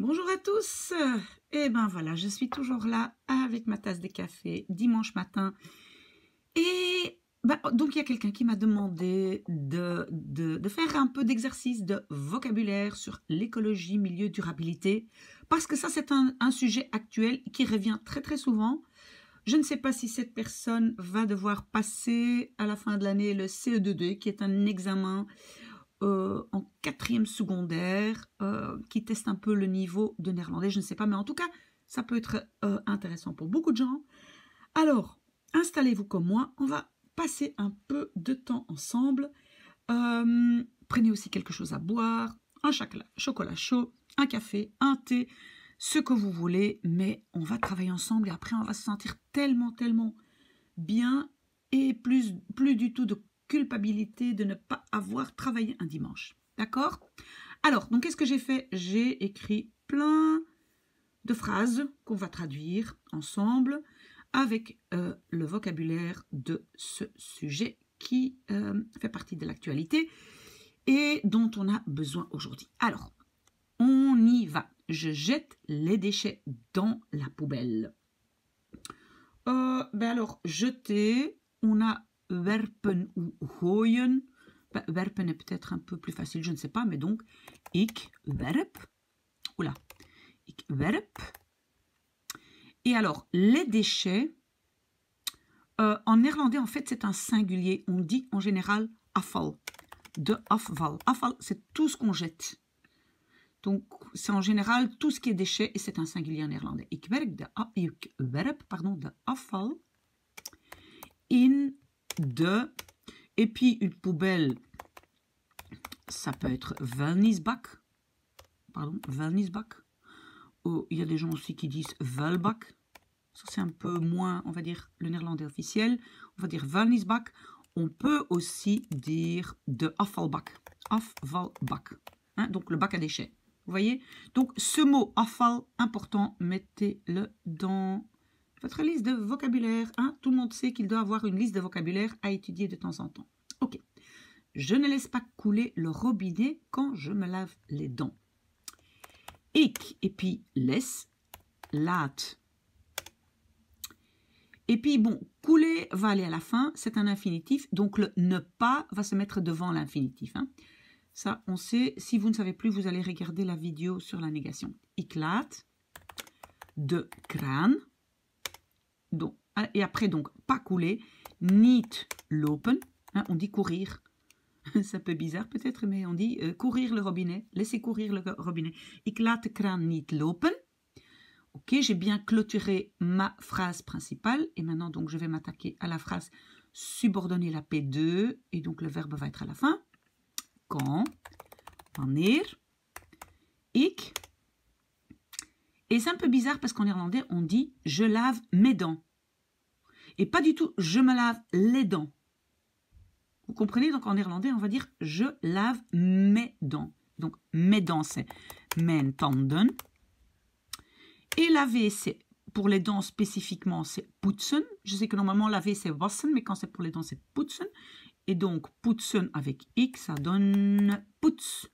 Bonjour à tous Et eh ben voilà, je suis toujours là avec ma tasse de café dimanche matin. Et ben, donc il y a quelqu'un qui m'a demandé de, faire un peu d'exercice de vocabulaire sur l'écologie, milieu, durabilité, parce que ça c'est un, sujet actuel qui revient très très souvent. Je ne sais pas si cette personne va devoir passer à la fin de l'année le CE2, d qui est un examen euh, en quatrième secondaire euh, qui teste un peu le niveau de néerlandais, je ne sais pas, mais en tout cas, ça peut être euh, intéressant pour beaucoup de gens. Alors, installez-vous comme moi, on va passer un peu de temps ensemble. prenez aussi quelque chose à boire, un chocolat, chocolat chaud, un café, un thé, ce que vous voulez, mais on va travailler ensemble et après on va se sentir tellement, tellement bien et plus, plus du tout de culpabilité de ne pas avoir travaillé un dimanche. D'accord Alors, donc qu'est-ce que j'ai fait J'ai écrit plein de phrases qu'on va traduire ensemble avec euh, le vocabulaire de ce sujet qui euh, fait partie de l'actualité et dont on a besoin aujourd'hui. Alors, on y va. Je jette les déchets dans la poubelle. Euh, ben alors, jeter, on a werpen ou gooien. werpen est peut-être un peu plus facile, je ne sais pas, mais donc ik werp. Oula, ik werp. Et alors, les déchets, euh, en néerlandais, en fait, c'est un singulier. On dit en général afval. De afval. Afval, c'est tout ce qu'on jette. Donc, c'est en général tout ce qui est déchet et c'est un singulier en néerlandais. Ik de, werp, pardon, de afval in de. Et puis une poubelle, ça peut être Valnisbach. Pardon, oh, il y a des gens aussi qui disent Valbach. Ça, c'est un peu moins, on va dire, le néerlandais officiel. On va dire Valnisbach. On peut aussi dire de afvalbak. Afvalbak. Hein, donc le bac à déchets. Vous voyez Donc ce mot afval, important, mettez-le dans votre liste de vocabulaire, hein, tout le monde sait qu'il doit avoir une liste de vocabulaire à étudier de temps en temps. Ok. Je ne laisse pas couler le robinet quand je me lave les dents. Ik, et puis laisse, lat ». Et puis bon, couler va aller à la fin, c'est un infinitif, donc le ne pas va se mettre devant l'infinitif. Hein. Ça, on sait. Si vous ne savez plus, vous allez regarder la vidéo sur la négation. Ik lat » de crâne. Hein, et après donc pas couler, niet lopen, hein, on dit courir. C'est un peu bizarre peut-être, mais on dit euh, courir le robinet, laisser courir le robinet. Ik laat kraan lopen. Ok, j'ai bien clôturé ma phrase principale et maintenant donc je vais m'attaquer à la phrase subordonnée la P2 et donc le verbe va être à la fin. Quand, wanneer, ik, et c'est un peu bizarre parce qu'en irlandais, on dit je lave mes dents. Et pas du tout je me lave les dents. Vous comprenez Donc en irlandais, on va dire je lave mes dents. Donc mes dents, c'est men tanden. Et laver, c'est pour les dents spécifiquement, c'est putzen. Je sais que normalement laver, c'est wassen, mais quand c'est pour les dents, c'est putzen. Et donc putzen avec x, ça donne putz.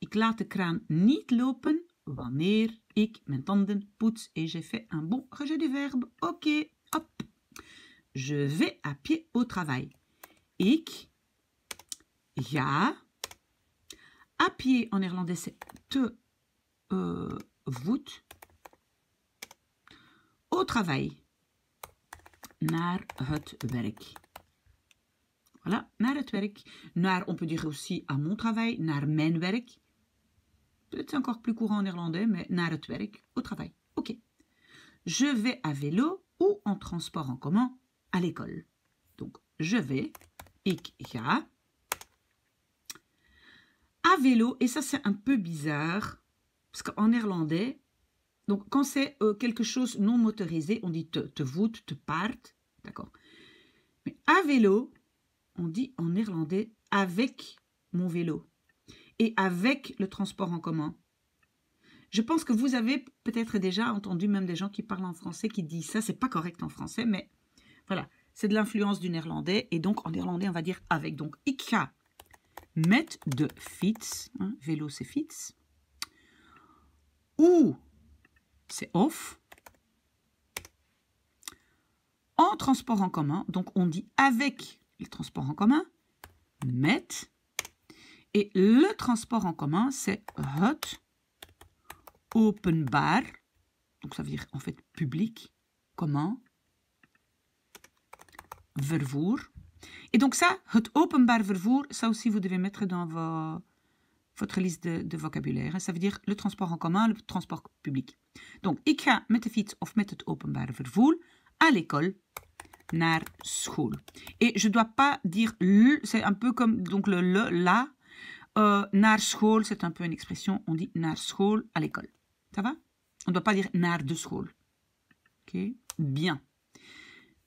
Ik laat de kraan niet lopen wanneer ik mijn tanden poets et j'ai fait un bon rejet du verbe. Ok, hop. Je vais à pied au travail. Ik ga. À pied en néerlandais, c'est te euh, voet. Au travail. Naar het werk. Voilà, naar het werk. Naar, on peut dire aussi à mon travail, naar mijn werk. Peut-être c'est encore plus courant en irlandais, mais naar het werk, au travail. Ok. Je vais à vélo ou en transport en commun à l'école. Donc, je vais, ik ga, à vélo. Et ça, c'est un peu bizarre, parce qu'en irlandais, donc quand c'est euh, quelque chose non motorisé, on dit te, voûte »,« te part, d'accord. Mais à vélo, on dit en irlandais « avec mon vélo et avec le transport en commun. Je pense que vous avez peut-être déjà entendu même des gens qui parlent en français qui disent ça, c'est pas correct en français, mais voilà, c'est de l'influence du néerlandais et donc en néerlandais on va dire avec. Donc ik ga met de fiets, hein, vélo c'est fiets, ou c'est off, en transport en commun, donc on dit avec le transport en commun, met et le transport en commun, c'est hot, open bar, donc ça veut dire en fait public, commun, vervoer. Et donc ça, het openbaar vervoer, ça aussi vous devez mettre dans votre liste de, vocabulaire. Hein. Ça veut dire le transport en commun, le transport public. Donc ik ga met de fiets of met het openbaar vervoer à l'école naar school. Et je ne dois pas dire le, c'est un peu comme donc le, le, la, euh, school, c'est un peu une expression, on dit naar school à l'école. Ça va On ne doit pas dire naar de school. Ok Bien.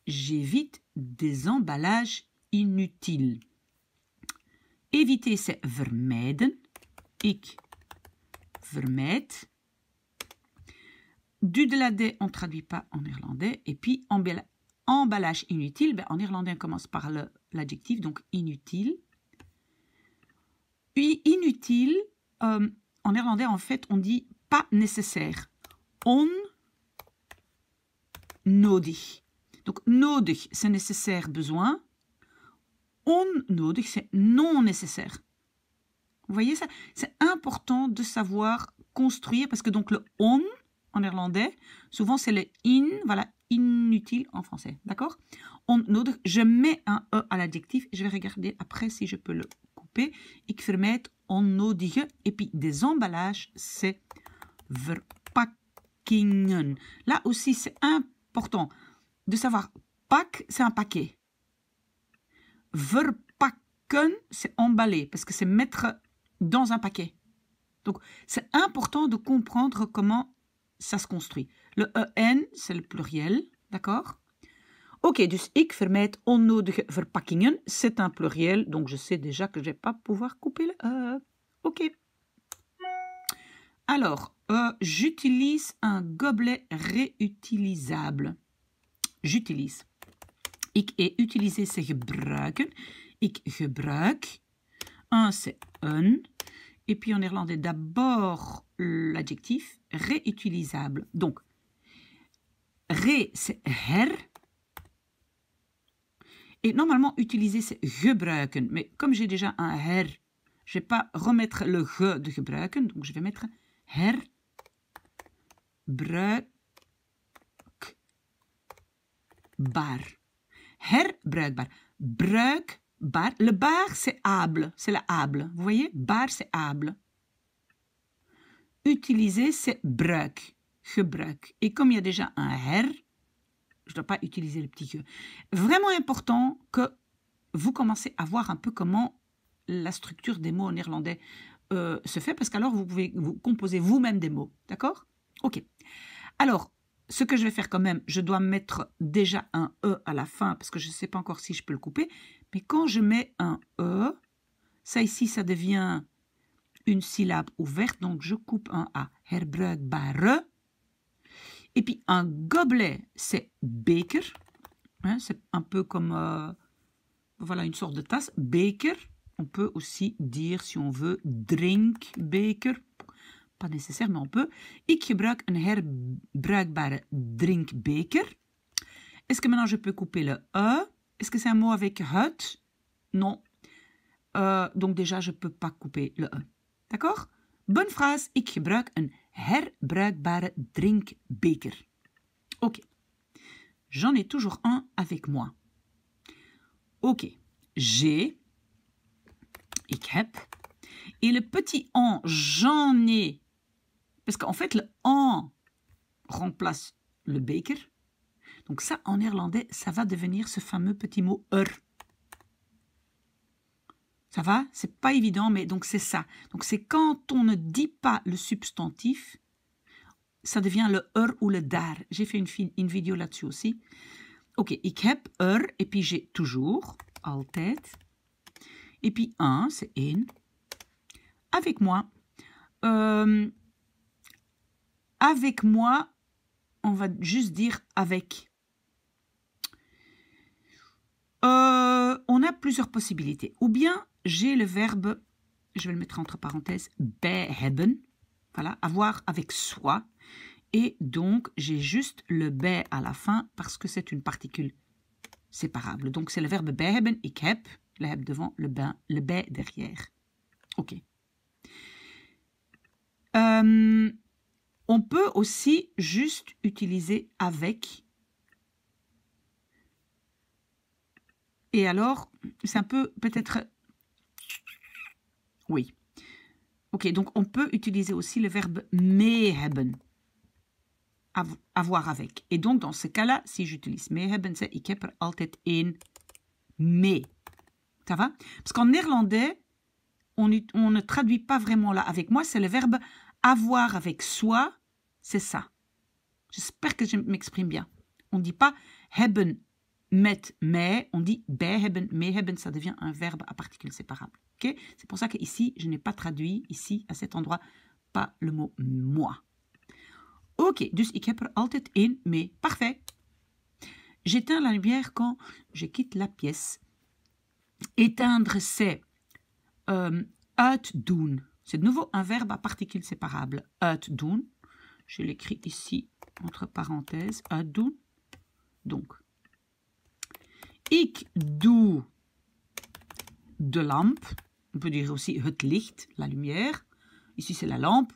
J'évite des emballages inutiles. Éviter, c'est vermijden. Ik vermijd. Du de on ne traduit pas en irlandais. Et puis, emballage inutile, ben, en irlandais, on commence par l'adjectif, donc inutile inutile, euh, en néerlandais, en fait, on dit pas nécessaire. On nodig. Donc, nodig, c'est nécessaire, besoin. On nodig c'est non nécessaire. Vous voyez ça C'est important de savoir construire, parce que donc le on, en néerlandais, souvent c'est le in, voilà, inutile en français, d'accord On nodig, je mets un e à l'adjectif, je vais regarder après si je peux le Ik Et puis des emballages, c'est verpakkingen. Là aussi, c'est important de savoir pack, c'est un paquet. Verpakken, c'est emballer, parce que c'est mettre dans un paquet. Donc, c'est important de comprendre comment ça se construit. Le en, c'est le pluriel, d'accord Ok, okay, dus ik vermijd onnodige verpakkingen. C'est un pluriel, donc je sais déjà que je vais pas pouvoir couper le... Uh, Alors, euh, j'utilise un gobelet réutilisable. J'utilise. Ik et utilisé » c'est gebruiken. Ik gebruik. Un, c'est un. Et puis en irlandais, d'abord l'adjectif réutilisable. Donc, ré, c'est her. Et normalement, utiliser c'est gebruiken. Mais comme j'ai déjà un her, je ne vais pas remettre le ge de gebruiken. Donc je vais mettre her, bruik, bar. Bruik, bar Le bar, c'est able. C'est la able. Vous voyez Bar, c'est able. Utiliser, c'est bruik. Gebruik. Et comme il y a déjà un her, je ne dois pas utiliser le petit que. Vraiment important que vous commencez à voir un peu comment la structure des mots en néerlandais euh, se fait, parce qu'alors vous pouvez vous composer vous-même des mots. D'accord Ok. Alors, ce que je vais faire quand même, je dois mettre déjà un E à la fin, parce que je ne sais pas encore si je peux le couper. Mais quand je mets un E, ça ici, ça devient une syllabe ouverte, donc je coupe un A. barre. Et puis un gobelet, c'est baker hein, c'est un peu comme euh, voilà une sorte de tasse. baker On peut aussi dire, si on veut, drink baker Pas nécessaire, mais on peut. Ik gebruik een herbruikbare drinkbeker. Est-ce que maintenant je peux couper le E Est-ce que c'est un mot avec hut Non. Euh, donc déjà, je ne peux pas couper le E. D'accord Bonne phrase. Ik gebruik een herbruikbare drinkbeker. Ok, j'en ai toujours un avec moi. Ok, j'ai, ik heb, et le petit en, j'en ai, parce qu'en fait le en remplace le beker. Donc ça, en néerlandais, ça va devenir ce fameux petit mot er. Ça va C'est pas évident, mais donc c'est ça. Donc c'est quand on ne dit pas le substantif, ça devient le er ou le dar. J'ai fait une, une vidéo là-dessus aussi. Ok, ik heb er, et puis j'ai toujours, altijd. Et puis un, c'est in. Avec moi. Euh, avec moi, on va juste dire avec. Euh, on a plusieurs possibilités. Ou bien j'ai le verbe, je vais le mettre entre parenthèses, beheben, voilà, avoir avec soi. Et donc, j'ai juste le be à la fin parce que c'est une particule séparable. Donc, c'est le verbe beheben, ik heb, le heb devant, le ben, le be derrière. OK. Euh, on peut aussi juste utiliser avec. Et alors, c'est un peu peut-être oui. Ok, donc on peut utiliser aussi le verbe hebben, Avoir avec. Et donc, dans ce cas-là, si j'utilise hebben, c'est ik heb er altijd een mee. Ça va Parce qu'en néerlandais, on, ne traduit pas vraiment là avec moi, c'est le verbe avoir avec soi, c'est ça. J'espère que je m'exprime bien. On ne dit pas hebben met mais, on dit bij hebben, hebben, ça devient un verbe à particules séparables c'est pour ça qu'ici, je n'ai pas traduit, ici, à cet endroit, pas le mot moi. Ok, dus ik heb er altijd één Parfait. J'éteins la lumière quand je quitte la pièce. Éteindre, c'est euh, uitdoen. C'est de nouveau un verbe à particules séparables. Uitdoen. Je l'écris ici, entre parenthèses. Uitdoen. Donc, ik doe de lamp. On peut dire aussi het licht, la lumière. Ici, c'est la lampe.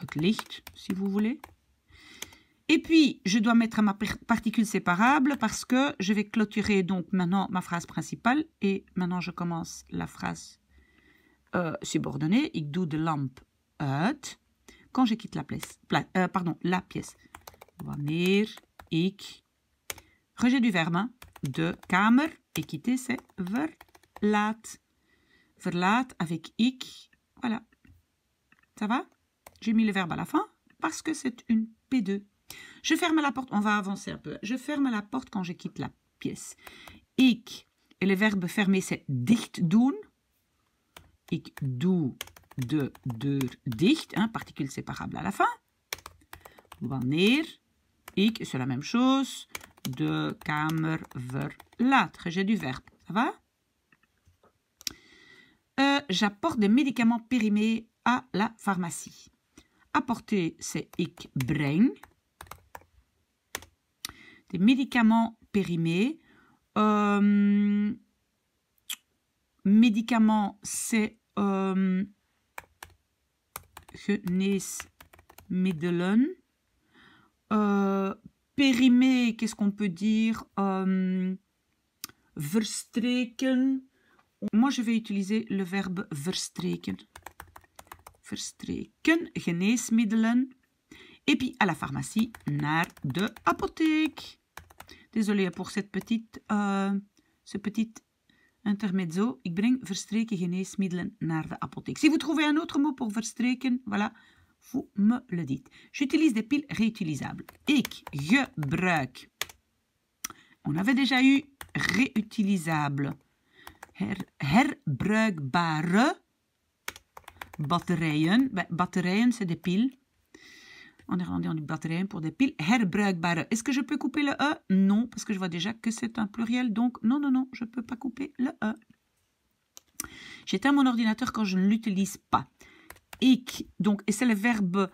Het licht, si vous voulez. Et puis, je dois mettre ma particule séparable parce que je vais clôturer donc maintenant ma phrase principale. Et maintenant, je commence la phrase euh, subordonnée. Ik doe de lamp uit. Quand je quitte la, place, euh, pardon, la pièce. Wanneer ik... Rejet du verbe, hein, de kamer. Et quitter, c'est ver laat. Verlaat avec ik. Voilà. Ça va J'ai mis le verbe à la fin parce que c'est une P2. Je ferme la porte. On va avancer un peu. Je ferme la porte quand je quitte la pièce. Ik. Et le verbe fermer, c'est dicht doen. Ik doe de deur dicht. Hein, particule séparable à la fin. Wanneer ik, c'est la même chose, de kamer verlaat. J'ai du verbe, ça va euh, j'apporte des médicaments périmés à la pharmacie. Apporter, c'est ik breng. Des médicaments périmés. Euh, médicaments, c'est euh, Périmée, Euh, périmé, qu'est-ce qu'on peut dire euh, verstreken moi, je vais utiliser le verbe verstreken. Verstreken, geneesmiddelen. Et puis, à la pharmacie, naar de apotheek. Désolée pour euh, ce petit intermezzo. Ik breng verstreken geneesmiddelen naar de apotheek. Si vous trouvez un autre mot pour verstreken, voilà, vous me le dites. J'utilise des piles réutilisables. Ik gebruik. On avait déjà eu réutilisable her, herbruikbare batterijen. Batterijen, c'est des piles. On est rendu en batterijen pour des piles. Herbruikbare. Est-ce que je peux couper le E Non, parce que je vois déjà que c'est un pluriel. Donc, non, non, non, je ne peux pas couper le E. J'éteins mon ordinateur quand je ne l'utilise pas. Ik, donc, et c'est le verbe.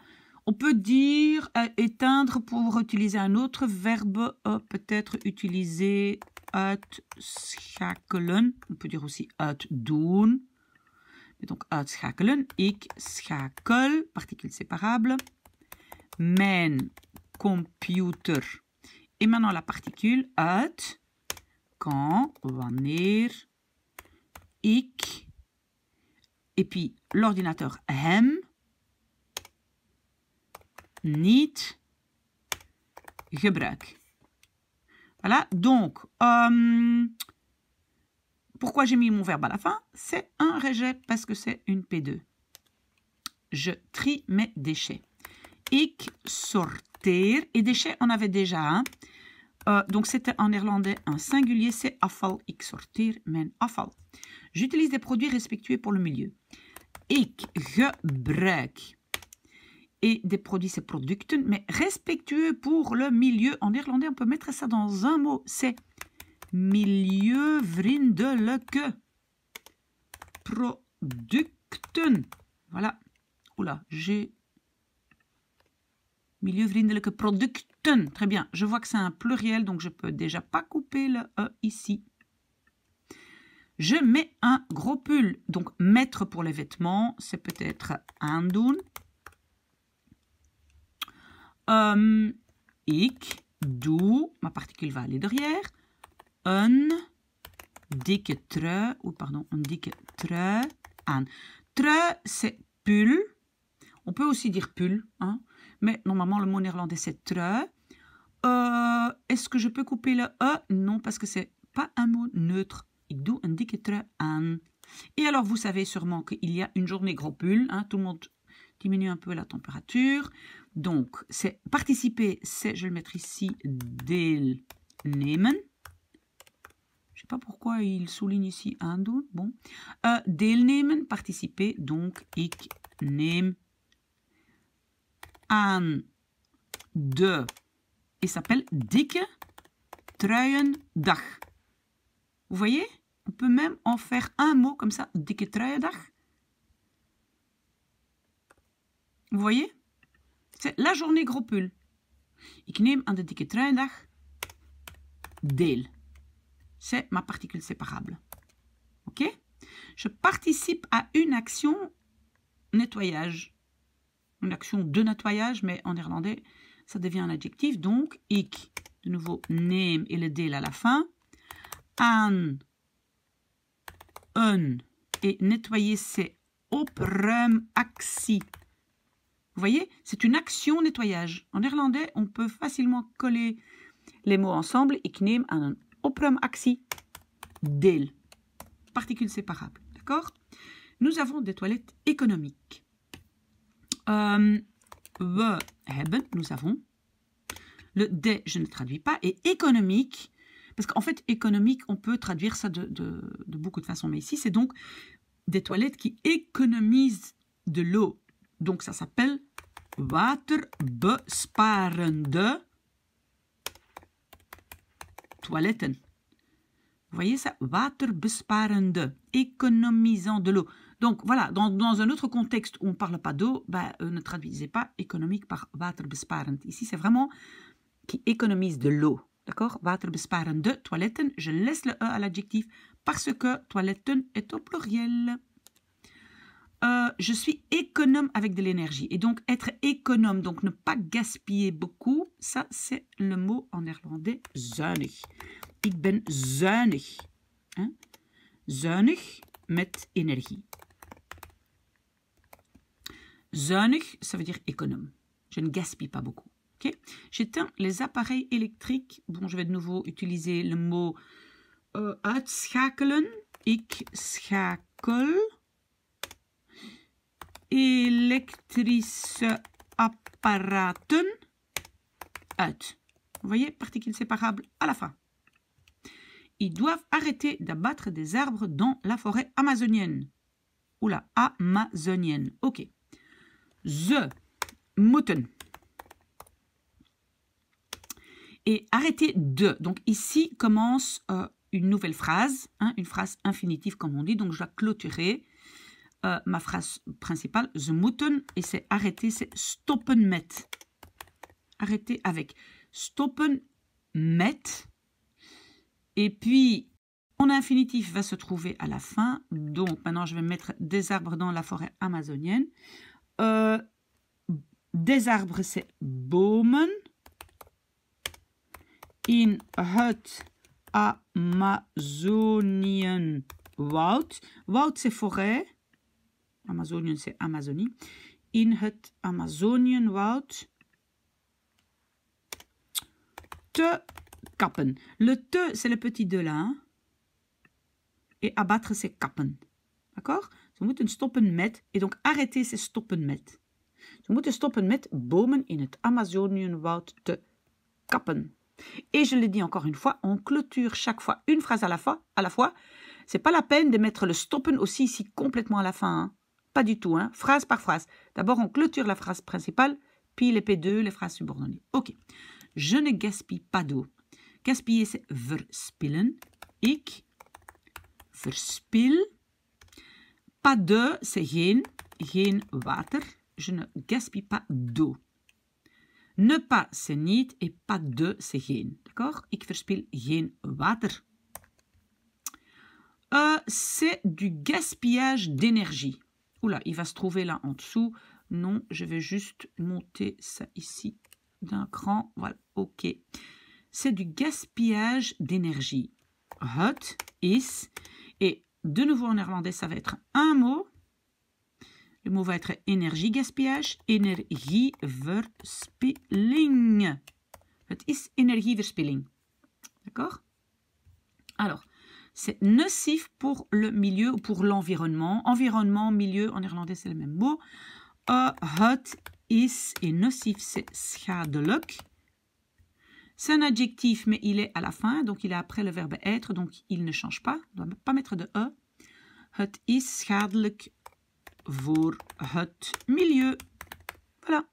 On peut dire euh, éteindre pour utiliser un autre verbe, euh, peut-être utiliser uitschakelen. On peut dire aussi uitdoen. Mais donc uitschakelen. Ik schakel, particule séparable. Mijn computer. Et maintenant la particule uit. Quand, wanneer, ik. Et puis l'ordinateur hem. Niet gebruik. Voilà, donc, euh, pourquoi j'ai mis mon verbe à la fin C'est un rejet parce que c'est une P2. Je trie mes déchets. Ik sortir. Et déchets, on avait déjà un. Hein. Euh, donc, c'était en néerlandais un singulier, c'est afval. Ik sortir, men afval. J'utilise des produits respectueux pour le milieu. Ik gebruik et des produits, c'est producten, mais respectueux pour le milieu. En irlandais, on peut mettre ça dans un mot, c'est milieu que producten. Voilà. Oula, j'ai... Milieu producten. Très bien, je vois que c'est un pluriel, donc je peux déjà pas couper le E ici je mets un gros pull. Donc mettre pour les vêtements, c'est peut-être un doon Um, ik do », ma particule va aller derrière, een dikke trui, ou pardon, een dikke trui an ».« Trui, c'est pull. On peut aussi dire pull, hein, mais normalement le mot néerlandais c'est tre Euh, Est-ce que je peux couper le E Non, parce que c'est pas un mot neutre. Ik doe een dikke trui an ». Et alors, vous savez sûrement qu'il y a une journée gros pull. Hein, tout le monde diminue un peu la température. Donc, c'est participer, c'est, je vais le mettre ici, deelnemen. Je ne sais pas pourquoi il souligne ici un Bon. Euh, participer. Donc, ik neem aan de, il s'appelle dikke dag. Vous voyez On peut même en faire un mot comme ça, dikke dag. Vous voyez C'est la journée gros pull. Ik neem aan de dikke C'est ma particule séparable. OK Je participe à une action nettoyage. Une action de nettoyage, mais en irlandais, ça devient un adjectif. Donc, ik, de nouveau, neem et le deel à la fin. An »« un, et nettoyer, c'est axi. Vous voyez, c'est une action nettoyage. En néerlandais, on peut facilement coller les mots ensemble. Ik neem een opruimactie deel. Particules séparables. D'accord Nous avons des toilettes économiques. Euh, we hebben, nous avons. Le des, je ne traduis pas. Et économique, parce qu'en fait, économique, on peut traduire ça de beaucoup de façons. Mais ici, c'est donc des toilettes qui économisent de l'eau. Donc ça s'appelle waterbesparende toiletten. Vous voyez ça Waterbesparende, économisant de l'eau. Donc voilà, dans, un autre contexte où on ne parle pas d'eau, bah, euh, ne traduisez pas économique par waterbesparende ». Ici, c'est vraiment qui économise de l'eau. D'accord Waterbesparende toiletten, je laisse le E à l'adjectif parce que toiletten est au pluriel. Euh, je suis économe avec de l'énergie. Et donc, être économe, donc ne pas gaspiller beaucoup, ça, c'est le mot en néerlandais zuinig. Ik ben zuinig. Hein? Zuinig met énergie. Zuinig, ça veut dire économe. Je ne gaspille pas beaucoup. J'éteins les appareils électriques. Bon, je vais de nouveau utiliser le mot euh, uitschakelen. Ik schakel électrice apparaten Vous voyez, Particules séparable à la fin. Ils doivent arrêter d'abattre des arbres dans la forêt amazonienne. Oula, amazonienne. Ok. The mutton. Et arrêter de. Donc ici commence euh, une nouvelle phrase, hein, une phrase infinitive comme on dit. Donc je dois clôturer euh, ma phrase principale, ze moeten, et c'est arrêter, c'est stoppen met. Arrêter avec stoppen met. Et puis, mon infinitif va se trouver à la fin. Donc, maintenant, je vais mettre des arbres dans la forêt amazonienne. Euh, des arbres, c'est bomen. In hut Amazonian Woud. Woud, c'est forêt. Amazonien, c'est Amazonie, in het wild te kappen. Le te, c'est le petit de là. Hein. Et abattre, c'est kappen. D'accord Ze moeten stoppen met, et donc arrêter, c'est stoppen met. Vous moeten stoppen met bomen in het wild te kappen. Et je le dis encore une fois, on clôture chaque fois une phrase à la fois. À la fois, c'est pas la peine de mettre le stoppen aussi ici complètement à la fin. Hein. Pas du tout, hein, phrase par phrase. D'abord, on clôture la phrase principale, puis les P2, les phrases subordonnées. Ok. Je ne gaspille pas d'eau. Gaspiller, c'est verspillen. Ik verspil. Pas de, c'est geen. Geen water. Je ne gaspille pas d'eau. Ne pas, c'est niet. Et pas de, c'est geen. D'accord Ik verspil geen water. Euh, c'est du gaspillage d'énergie. Oula, il va se trouver là en dessous. Non, je vais juste monter ça ici d'un cran. Voilà, OK. C'est du gaspillage d'énergie. Hot, is. Et de nouveau en néerlandais, ça va être un mot. Le mot va être énergie gaspillage. Energieverspilling. Het is energieverspilling. D'accord Alors, c'est nocif pour le milieu pour l'environnement. Environnement, milieu, en irlandais, c'est le même mot. Het hot is et nocif, c'est schadelijk. C'est un adjectif, mais il est à la fin, donc il est après le verbe être, donc il ne change pas. On ne doit pas mettre de E. Het is schadelijk voor het milieu. Voilà.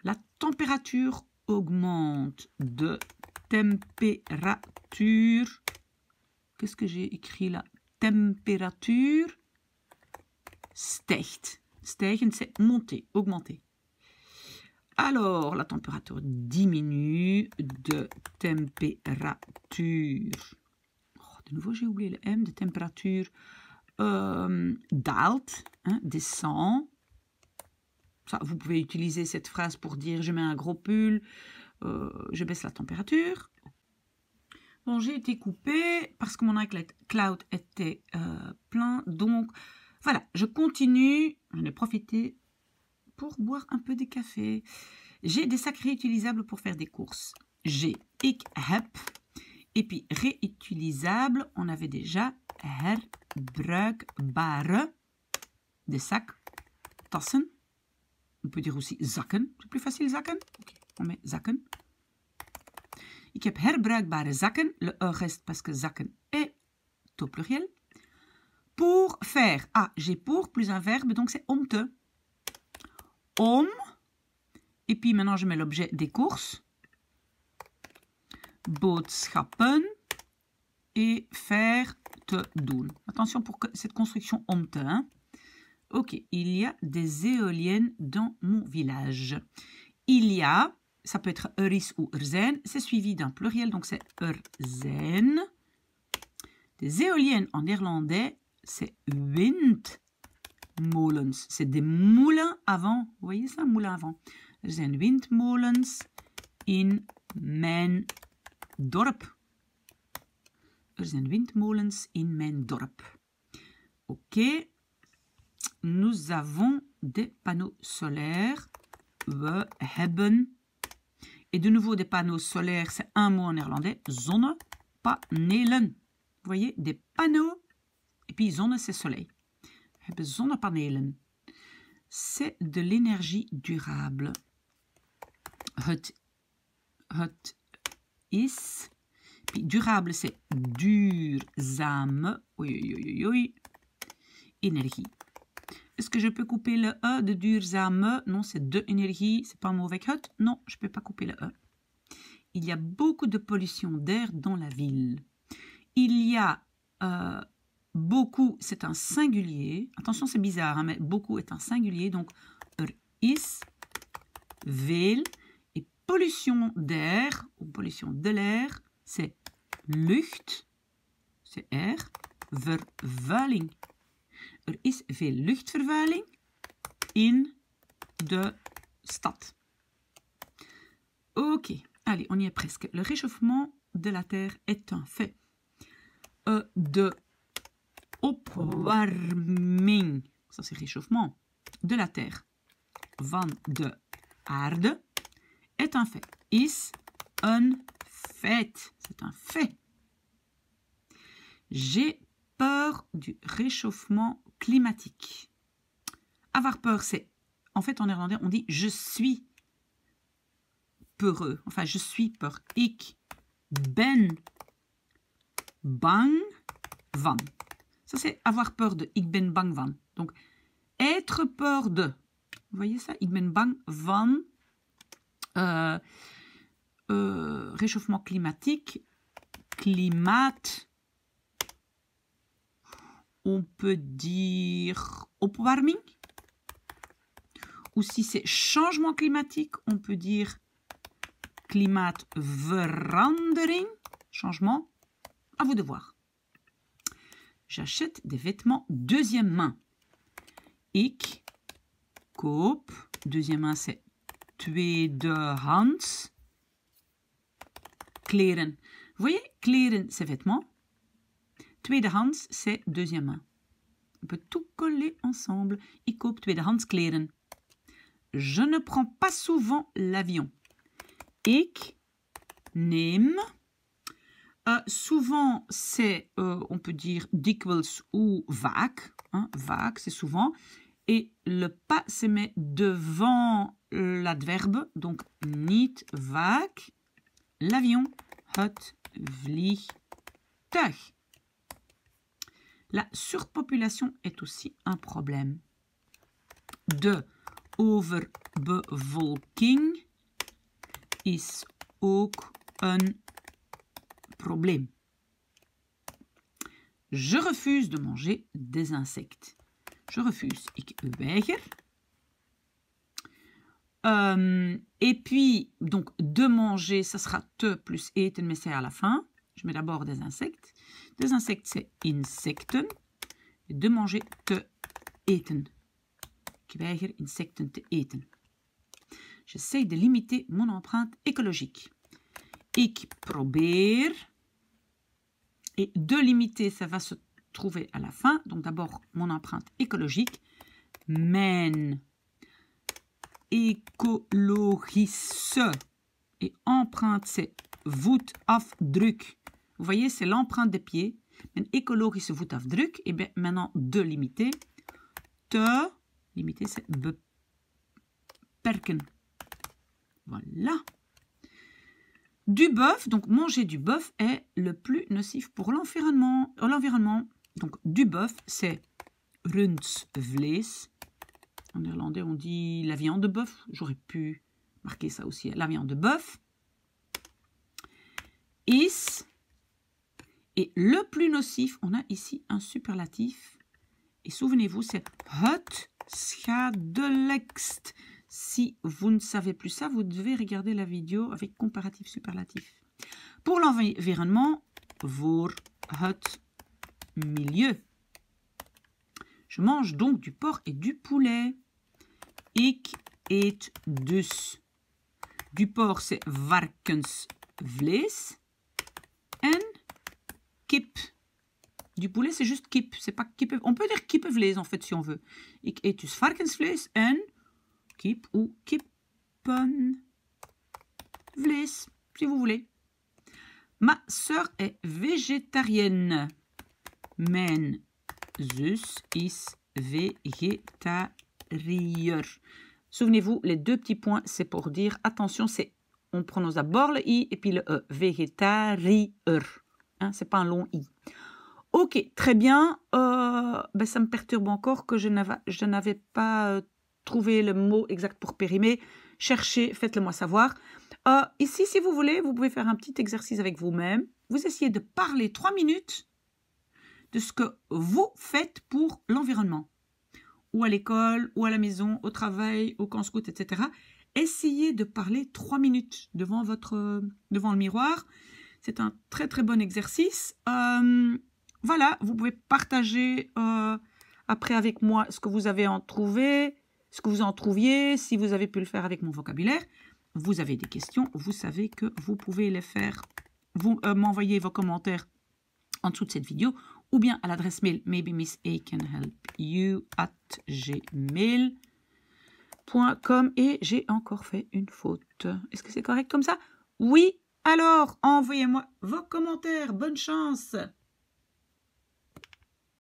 La température augmente de température Qu'est-ce que j'ai écrit là Température steigt. Stijgen, c'est monter, augmenter. Alors, la température diminue de température. Oh, de nouveau, j'ai oublié le M de température. Euh, hein, descend. Ça, vous pouvez utiliser cette phrase pour dire je mets un gros pull, euh, je baisse la température. Bon, j'ai été coupée parce que mon cloud était euh, plein. Donc, voilà, je continue. J'en ai profiter pour boire un peu de café. J'ai des sacs réutilisables pour faire des courses. J'ai ik heb. Et puis réutilisable, on avait déjà barre Des sacs, tassen. On peut dire aussi zaken. C'est plus facile zaken. On met zaken. Ik heb herbruikbare zakken, le reste parce que zakken est au pluriel. Pour faire, ah, j'ai pour plus un verbe, donc c'est om te. Om, et puis maintenant je mets l'objet des courses. Boodschappen et faire te doen. Attention pour cette construction om te. Hein. Ok, il y a des éoliennes dans mon village. Il y a ça peut être eris ou erzen, c'est suivi d'un pluriel, donc c'est erzen. Des éoliennes en irlandais, c'est windmolens. C'est des moulins avant. Vous voyez ça, moulins à vent. windmolens in mijn dorp. Er windmolens in mijn dorp. Ok. Nous avons des panneaux solaires. We hebben et de nouveau, des panneaux solaires, c'est un mot en néerlandais, zonnepanelen. Vous voyez, des panneaux, et puis zonne, c'est soleil. Eh ben, zonnepanelen. C'est de l'énergie durable. Het het is. Puis durable, c'est duurzame. Oui, oui, oui, oui. Énergie. Est-ce que je peux couper le E de duurzame Non, c'est de énergie, c'est pas un mot avec Non, je ne peux pas couper le E. Il y a beaucoup de pollution d'air dans la ville. Il y a euh, beaucoup, c'est un singulier. Attention, c'est bizarre, hein, mais beaucoup est un singulier. Donc, er is, ville » Et pollution d'air, ou pollution de l'air, c'est lucht, c'est air, vervuiling Er is veel luchtvervuiling in de stad. Ok, allez, on y est presque. Le réchauffement de la Terre est un fait. Euh, de opwarming, ça c'est réchauffement, de la Terre, van de aarde, est un fait. Is un fait. C'est un fait. J'ai peur du réchauffement climatique. Avoir peur, c'est... En fait, en irlandais, on dit « je suis peureux ». Enfin, « je suis peur ».« Ik ben bang van ». Ça, c'est avoir peur de « ik ben bang van ». Donc, être peur de. Vous voyez ça Ik ben bang van euh, euh, réchauffement climatique, climat on peut dire opwarming. Ou si c'est changement climatique, on peut dire klimaatverandering. Changement, à vous de voir. J'achète des vêtements deuxième main. Ik koop, deuxième main c'est tweedehands. Kleren. Vous voyez, kleren c'est vêtements. Tweedehands, c'est deuxième main. On peut tout coller ensemble. Ik koop tweedehands kleren. Je ne prends pas souvent l'avion. Ik neem. Euh, souvent, c'est, euh, on peut dire, dikwels » ou vaak. Hein, vaak, c'est souvent. Et le pas se met devant l'adverbe. Donc, niet vaak. L'avion. Het vliegtuig. La surpopulation est aussi un problème. De overbevolking is ook een probleem. Je refuse de manger des insectes. Je refuse. Ik weiger. Ehm, et puis, donc, de manger, ça sera te plus eten, mais c'est à la fin. Je mets d'abord des insectes. Des insectes, c'est insecten. Et de manger, te eten. Je insecten te eten. J'essaye de limiter mon empreinte écologique. Ik probeer. Et de limiter, ça va se trouver à la fin. Donc d'abord, mon empreinte écologique. Men. Écologisse. Et empreinte, c'est voet afdruk. Vous voyez, c'est l'empreinte des pieds. voûte à voetafdruk et bien maintenant de limiter. Te limiter, c'est Perken. Voilà. Du bœuf, donc manger du bœuf est le plus nocif pour l'environnement. Donc du bœuf, c'est rundsvlees. En néerlandais, on dit la viande de bœuf. J'aurais pu marquer ça aussi, la viande de bœuf. Is, et le plus nocif, on a ici un superlatif. Et souvenez-vous, c'est hot schadelext ». Si vous ne savez plus ça, vous devez regarder la vidéo avec comparatif superlatif. Pour l'environnement, vor hot milieu. Je mange donc du porc et du poulet. Ik eet dus. Du porc, c'est varkensvlees kip. Du poulet, c'est juste kip. C'est pas kip. On peut dire les en fait si on veut. Ik etus dus varkensvlees en kip ou kippenvlees, si vous voulez. Ma soeur est végétarienne. Men, zus is végétarier. Souvenez-vous, les deux petits points, c'est pour dire attention, c'est on prononce d'abord le i et puis le e, Hein, c'est pas un long i. Ok, très bien. Euh, ben ça me perturbe encore que je n'avais pas euh, trouvé le mot exact pour périmer. Cherchez, faites-le moi savoir. Euh, ici, si vous voulez, vous pouvez faire un petit exercice avec vous-même. Vous essayez de parler trois minutes de ce que vous faites pour l'environnement. Ou à l'école, ou à la maison, au travail, au camp scout, etc. Essayez de parler trois minutes devant, votre, devant le miroir. C'est un très très bon exercice. Euh, voilà, vous pouvez partager euh, après avec moi ce que vous avez en trouvé, ce que vous en trouviez, si vous avez pu le faire avec mon vocabulaire. Vous avez des questions, vous savez que vous pouvez les faire. Vous euh, m'envoyez vos commentaires en dessous de cette vidéo ou bien à l'adresse mail maybe can help you at gmail.com et j'ai encore fait une faute. Est-ce que c'est correct comme ça Oui, alors, envoyez-moi vos commentaires. Bonne chance